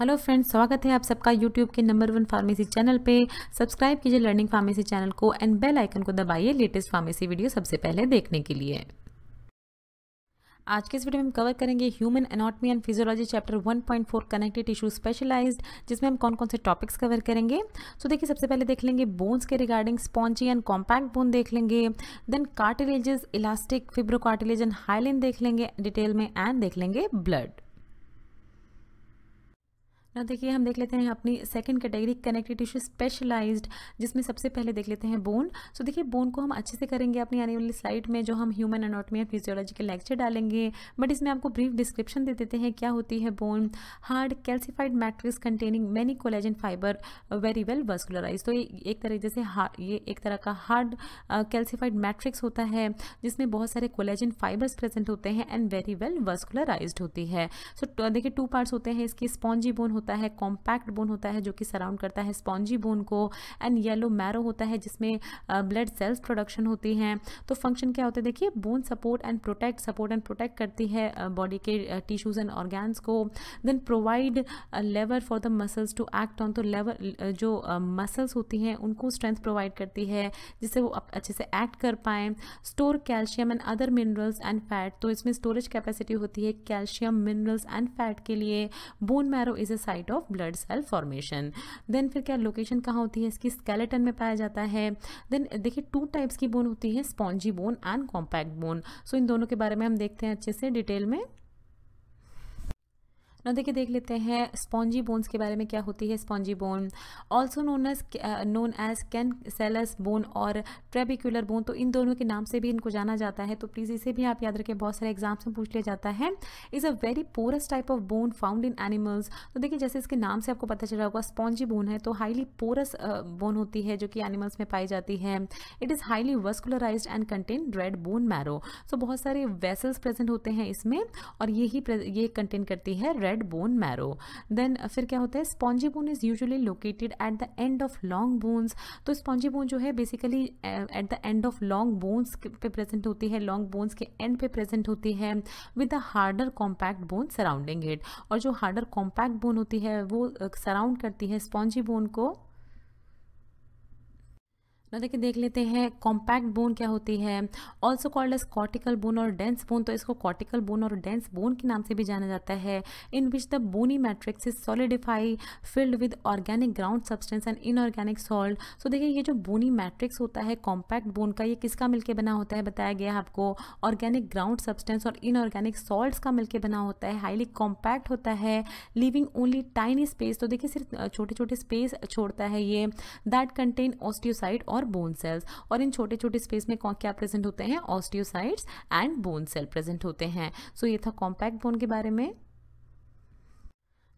hello friends स्वागत है आप सबका यूट्यूब के नंबर वन फार्मेसी चैनल पे सब्सक्राइब कीजिए लर्निंग फार्मेसी चैनल को एंड बेल आइकन को दबाइए लेटेस्ट फार्मेसी वीडियो सबसे पहले देखने के लिए आज के इस वीडियो में हम कवर करेंगे human anatomy and physiology chapter 1.4 connected tissue specialized जिसमें हम कौन कौन से टॉपिक्स कवर करेंगे सो so, देखिए सबसे पहले देख लेंगे बोन्स के regarding spongy and compact bone देख लेंगे then cartilages elastic fibro cartilage and hyaline देख लेंगे डिटेल में एंड देख लेंगे ब्लड अब देखिए हम देख लेते हैं अपनी second category connective tissue specialized जिसमें सबसे पहले देख लेते हैं बोन सो देखिए बोन को हम अच्छे से करेंगे अपनी आने वाली स्लाइड में जो हम ह्यूमन एनाटॉमी या फिजियोलॉजी के लेक्चर डालेंगे बट इसमें आपको ब्रीफ डिस्क्रिप्शन दे देते हैं क्या होती है bone hard calcified matrix containing many collagen fiber very well vascularize तो एक तरीके से ये एक तरह का हार्ड कैल्सिफाइड मैट्रिक्स होता है जिसमें बहुत सारे कोलेजन फाइबर्स प्रेजेंट होते हैं एंड वेरी वेल वस्कुलराइज होती है सो तो देखिए टू पार्ट्स होते हैं इसके स्पॉन्जी बोन होते होता है कॉम्पैक्ट बोन होता है जो कि सराउंड करता है स्पॉन्जी बोन को एंड येलो मैरो होता है जिसमें ब्लड सेल्स प्रोडक्शन होती हैं तो फंक्शन क्या होते हैं देखिए bone support and protect support and protect करती है बॉडी के टिश्यूज़ एंड ऑर्गेन्स को then provide lever for the muscles to act on तो लेवर जो मसल्स होती हैं उनको स्ट्रेंथ प्रोवाइड करती है जिससे वो अच्छे से एक्ट कर पाए store calcium and other minerals and fat तो इसमें स्टोरेज कैपेसिटी होती है कैल्शियम मिनरल्स एंड फैट के लिए bone marrow is a site of blood cell formation then फिर क्या लोकेशन कहाँ होती है इसकी स्केलेटन में पाया जाता है देन देखिए टू टाइप्स की बोन होती है spongy bone and compact bone so इन दोनों के बारे में हम देखते हैं अच्छे से डिटेल में देखिए देख लेते हैं स्पॉन्जी बोन्स के बारे में क्या होती है spongy bone also known as known as cancellous bone और ट्रेबिकुलर बोन तो इन दोनों के नाम से भी इनको जाना जाता है तो प्लीज़ इसे भी आप याद रखें बहुत सारे एग्जाम्स में पूछ लिया जाता है is a very porous type of bone found in animals तो देखिए जैसे इसके नाम से आपको पता चला होगा स्पॉन्जी बोन है तो हाईली पोरस बोन होती है जो कि एनिमल्स में पाई जाती है it is highly vascularize and contain red bone marrow so बहुत सारे वेसल्स प्रेजेंट होते हैं इसमें और यही ये कंटेन करती है red red bone marrow then फिर क्या होता है spongy bone is usually located at the end of long bones तो स्पॉन्जी बोन जो है basically at the end of long bones पे प्रेजेंट होती है लॉन्ग बोन्स के एंड पे प्रेजेंट होती है with the harder compact bone surrounding it और जो हार्डर कॉम्पैक्ट बोन होती है वो सराउंड uh, करती है स्पॉन्जी बोन को ना देखिए देख लेते हैं कॉम्पैक्ट बोन क्या होती है also called as cortical bone और डेंस बोन तो इसको कॉर्टिकल बोन और डेंस बोन के नाम से भी जाना जाता है in which the bony matrix is solidify filled with organic ground substance and inorganic salt so देखिए ये जो बोनी मैट्रिक्स होता है कॉम्पैक्ट बोन का ये किसका मिलकर बना होता है बताया गया आपको ऑर्गेनिक ग्राउंड सब्सटेंस और इनऑर्गेनिक सॉल्ट का मिलकर बना होता है हाईली कॉम्पैक्ट होता है लिविंग ओनली टाइनी स्पेस तो देखिए सिर्फ छोटे छोटे स्पेस छोड़ता है ये दैट कंटेन ऑस्टियोसाइड और और बोन सेल्स और इन छोटे छोटे स्पेस में क्या प्रेजेंट होते हैं osteocytes and bone cell present होते हैं सो so, ये था कॉम्पैक्ट बोन के बारे में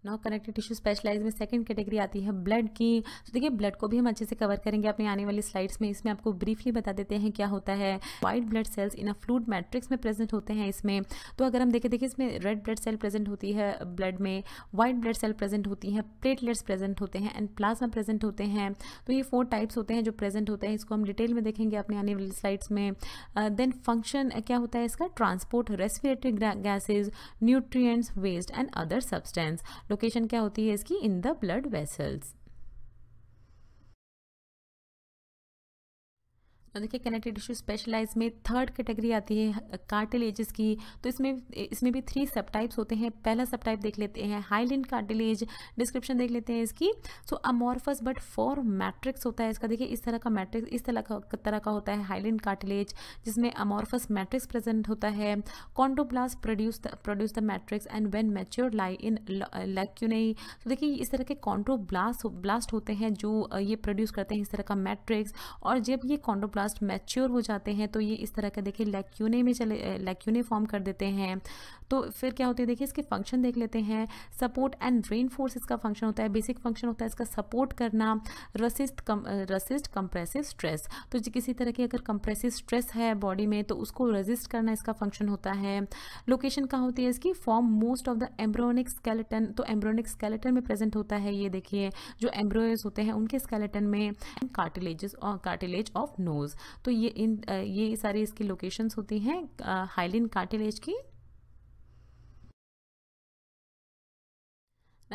नॉ कनेक्टिव टिश्यू स्पेशलाइज में सेकंड कैटेगरी आती है ब्लड की तो देखिए ब्लड को भी हम अच्छे से कवर करेंगे अपने आने वाली स्लाइड्स में इसमें आपको ब्रीफली बता देते हैं क्या होता है white blood cells in a fluid matrix में प्रेजेंट होते हैं इसमें तो अगर हम देखें देखिए इसमें रेड ब्लड सेल प्रेजेंट होती है ब्लड में वाइट ब्लड सेल प्रेजेंट होती है प्लेटलेट्स प्रेजेंट होते हैं एंड प्लाज्मा प्रेजेंट होते हैं तो ये फोर टाइप्स होते हैं जो प्रेजेंट होते हैं इसको हम डिटेल में देखेंगे अपने आने वाली स्लाइड्स में देन uh, फंक्शन uh, क्या होता है इसका transport respiratory gases nutrient waste and other substance location क्या होती है इसकी इन द ब्लड वेसल्स तो देखिए कनेक्टेड टिश्यू स्पेशलाइज में थर्ड कैटेगरी आती है कार्टिलेजेस की तो इसमें इसमें भी थ्री सब टाइप्स होते हैं पहला सब टाइप देख लेते हैं हाइलिन कार्टिलेज डिस्क्रिप्शन देख लेते हैं इसकी so amorphous but for matrix होता है इसका देखिए इस तरह का मैट्रिक्स इस तरह का तरह का होता है हाइलिन कार्टिलेज जिसमें अमॉर्फस मैट्रिक्स प्रेजेंट होता है chondroblasts produce produce the matrix and when mature lie in lacunae तो देखिए इस तरह के कॉन्ट्रोब्लास्ट ब्लास्ट होते हैं जो ये प्रोड्यूस करते हैं इस तरह का मैट्रिक्स और जब ये कॉन्ट्रोब्लास्ट फाइब्रोब्लास्ट मैच्योर हो जाते हैं तो ये इस तरह का देखिए लैक्यूने में चले लैक्यूने फॉर्म कर देते हैं तो फिर क्या होती है देखिए इसके फंक्शन देख लेते हैं सपोर्ट एंड रेन फोर्स इसका फंक्शन होता है बेसिक फंक्शन होता है इसका सपोर्ट करना रसिस्ट कम रसिस्ट कंप्रेसिव स्ट्रेस तो किसी तरह की अगर कंप्रेसिव स्ट्रेस है बॉडी में तो उसको रजिस्ट करना इसका फंक्शन होता है लोकेशन कहाँ होती है इसकी form most of the embryonic skeleton तो एम्ब्रोनिक स्केलेटन में प्रेजेंट होता है ये देखिए जो एम्ब्रोयस होते हैं उनके स्केलेटन में कार्टिलेजेस और कार्टिलेज ऑफ नोज तो ये इन uh, ये सारी इसकी लोकेशंस होती हैं हाइलिन uh, कार्टिलेज की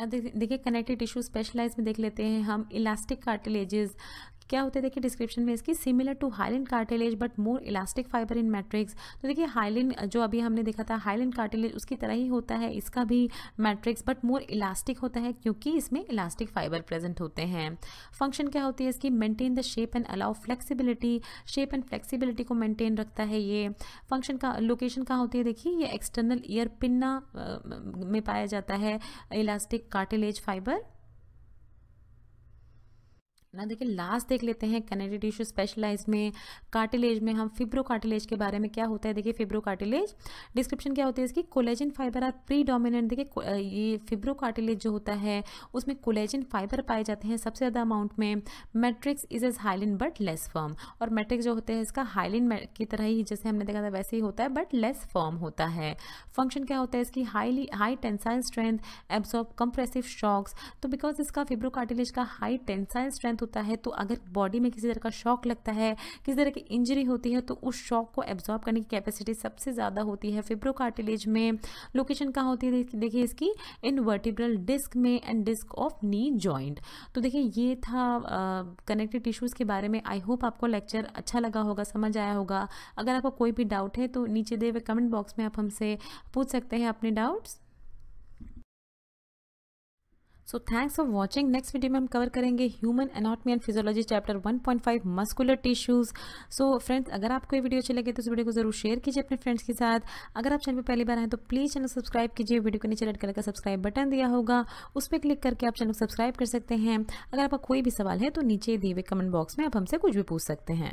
देखिए कनेक्टिव टिश्यू स्पेशलाइज में देख लेते हैं हम इलास्टिक कार्टिलेजेस क्या होते हैं देखिए डिस्क्रिप्शन में इसकी similar to hyaline cartilage but more elastic fiber in matrix तो देखिए हाइलिन जो अभी हमने देखा था हाइलिन कार्टिलेज उसकी तरह ही होता है इसका भी मैट्रिक्स बट मोर इलास्टिक होता है क्योंकि इसमें इलास्टिक फाइबर प्रेजेंट होते हैं फंक्शन क्या होती है इसकी maintain the shape and allow flexibility shape and flexibility को मेंटेन रखता है ये फंक्शन का लोकेशन कहाँ होती है देखिए ये एक्सटर्नल ईयर पिन्ना में पाया जाता है इलास्टिक कार्टिलेज फाइबर ना देखिए लास्ट देख लेते हैं कनेक्टिव टिश्यू स्पेशलाइज में कार्टिलेज में हम फिब्रो कार्टिलेज के बारे में क्या होता है देखिए फिब्रो कार्टिलेज डिस्क्रिप्शन क्या होती है इसकी collagen fiber are predominant देखिए ये फिब्रो कार्टिलेज जो होता है उसमें कोलेजन फाइबर पाए जाते हैं सबसे ज़्यादा अमाउंट में matrix is as hyaline but less form और मेट्रिक्स जो होते हैं इसका हाइलिन की तरह ही जैसे हमने देखा था वैसे ही होता है बट लेस फॉर्म होता है फंक्शन क्या होता है इसकी highly high tensile strength absorb compressive shocks तो बिकॉज इसका फिब्रो कार्टिलेज का हाई टेंसाइल स्ट्रेंथ होता है तो अगर बॉडी में किसी तरह का शॉक लगता है किसी तरह की इंजरी होती है तो उस शॉक को एब्जॉर्ब करने की कैपेसिटी सबसे ज़्यादा होती है फिब्रो कार्टिलेज में लोकेशन कहाँ होती है देखिए इसकी इनवर्टिब्रल डिस्क में and disc of knee joint तो देखिए ये था कनेक्टिव टिश्यूज़ के बारे में आई होप आपको लेक्चर अच्छा लगा होगा समझ आया होगा अगर आपको कोई भी डाउट है तो नीचे दे हुए कमेंट बॉक्स में आप हमसे पूछ सकते हैं अपने doubts so thanks for watching next video में हम कवर करेंगे human anatomy and physiology chapter 1.5 muscular tissues so friends अगर आपको ये वीडियो अच्छी लगे तो इस वीडियो को जरूर शेयर कीजिए अपने फ्रेंड्स के साथ अगर आप चैनल पर पहली बार आए तो प्लीज़ चैनल सब्सक्राइब कीजिए वीडियो के नीचे रेड कलर का सब्सक्राइब बटन दिया होगा उस पर क्लिक करके आप चैनल सब्सक्राइब कर सकते हैं अगर आपका कोई भी सवाल है तो नीचे दिए हुए कमेंट बॉक्स में आप हमसे कुछ भी पूछ सकते हैं